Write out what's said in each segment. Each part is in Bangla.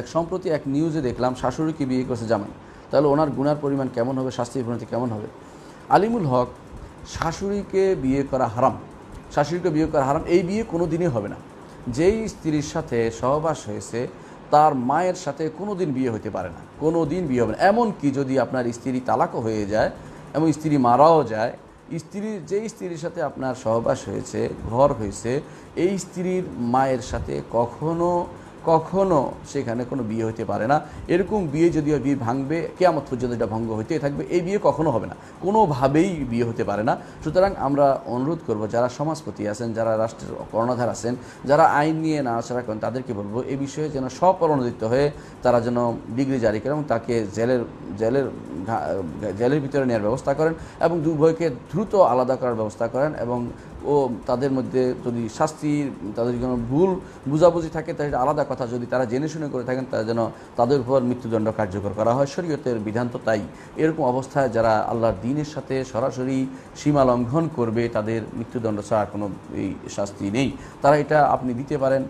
এক সম্প্রতি এক নিউজে দেখলাম শাশুড়িকে বিয়ে করছে জামাই তাহলে ওনার গুণার পরিমাণ কেমন হবে শাস্তির পরিণতি কেমন হবে আলিমুল হক শাশুড়িকে বিয়ে করা হারাম শাশুড়িকে বিয়ে করা হারাম এই বিয়ে কোনো দিনই হবে না যেই স্ত্রীর সাথে সহবাস হয়েছে তার মায়ের সাথে কোনো দিন বিয়ে হতে পারে না কোনো দিন বিয়ে হবে না এমনকি যদি আপনার স্ত্রী তালাকও হয়ে যায় এবং স্ত্রী মারাও যায় স্ত্রীর যেই স্ত্রীর সাথে আপনার সহবাস হয়েছে ঘর হয়েছে এই স্ত্রীর মায়ের সাথে কখনো কখনো সেখানে কোনো বিয়ে হতে পারে না এরকম বিয়ে যদিও বিয়ে ভাঙবে কেয়ামত পর্যন্ত এটা ভঙ্গ হইতে থাকবে এই বিয়ে কখনো হবে না কোনোভাবেই বিয়ে হতে পারে না সুতরাং আমরা অনুরোধ করব যারা সমাজপতি আছেন যারা রাষ্ট্রের কর্ণধার আছেন যারা আইন নিয়ে নাড়াচাড়া করেন তাদেরকে বলবো এই বিষয়ে যেন স্বপরণোদিত হয়ে তারা যেন ডিগ্রি জারি করেন এবং তাকে জেলের জেলের জেলের ভিতরে নেওয়ার ব্যবস্থা করেন এবং দুভয়কে দ্রুত আলাদা করার ব্যবস্থা করেন এবং ও তাদের মধ্যে যদি শাস্তির তাদের কোনো ভুল বুঝাবুঝি থাকে তাহলে আলাদা কথা যদি তারা জেনে শুনে করে থাকেন তারা যেন তাদের উপর মৃত্যুদণ্ড কার্যকর করা হয় শরীয়তের বিধান তো তাই এরকম অবস্থায় যারা আল্লাহর দিনের সাথে সরাসরি সীমা লঙ্ঘন করবে তাদের মৃত্যুদণ্ড ছাড়া কোনো এই শাস্তি নেই তারা এটা আপনি দিতে পারেন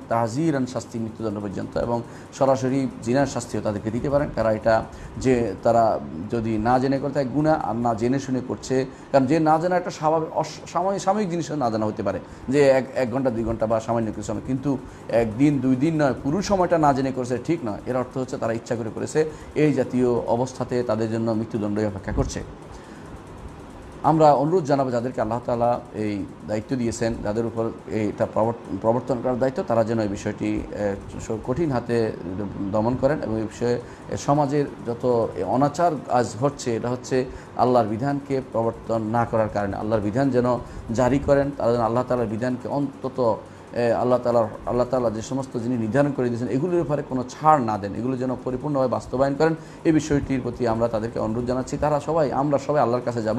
আন শাস্তি মৃত্যুদণ্ড পর্যন্ত এবং সরাসরি জিনার শাস্তিও তাদেরকে দিতে পারেন কারণ এটা যে তারা যদি না জেনে করে থাকে গুণা আর না জেনে শুনে করছে কারণ যে না জানা একটা স্বাভাবিক সাময়িক সাময়িক জিনিসও না জানা হতে পারে যে এক এক ঘন্টা দুই ঘন্টা বা সামান্য কিছু সময় কিন্তু একদিন দুই দিন নয় পুরো সময়টা না জেনে করেছে ঠিক না এর অর্থ হচ্ছে তারা ইচ্ছা করে করেছে এই জাতীয় অবস্থাতে তাদের জন্য মৃত্যুদণ্ডই অপেক্ষা করছে আমরা অনুরোধ জানাবো যাদেরকে আল্লাহ তালা এই দায়িত্ব দিয়েছেন যাদের উপর এইটা প্রবর্তন করার দায়িত্ব তারা যেন এই বিষয়টি কঠিন হাতে দমন করেন এবং এই বিষয়ে সমাজের যত অনাচার আজ ঘটছে এটা হচ্ছে আল্লাহর বিধানকে প্রবর্তন না করার কারণে আল্লাহর বিধান যেন জারি করেন তারা যেন আল্লাহ তালার বিধানকে অন্তত আল্লাহ তালার আল্লাহ তালা যে সমস্ত যিনি নির্ধারণ করে দিয়েছেন এগুলির ব্যাপারে কোনো ছাড় না দেন এগুলো যেন পরিপূর্ণভাবে বাস্তবায়ন করেন এই বিষয়টির প্রতি আমরা তাদেরকে অনুরোধ জানাচ্ছি তারা সবাই আমরা সবাই আল্লাহর কাছে যাব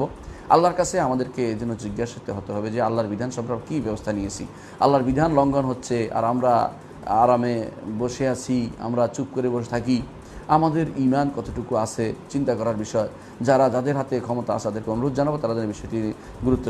আল্লাহর কাছে আমাদেরকে যেন জিজ্ঞাসিত হতে হবে যে আল্লাহর বিধান সম্পর্কে কী ব্যবস্থা নিয়েছি আল্লাহর বিধান লঙ্ঘন হচ্ছে আর আমরা আরামে বসে আছি আমরা চুপ করে বসে থাকি আমাদের ইমান কতটুকু আছে চিন্তা করার বিষয় যারা যাদের হাতে ক্ষমতা আছে তাদেরকে অনুরোধ জানাবো তারা যেন বিষয়টি গুরুত্ব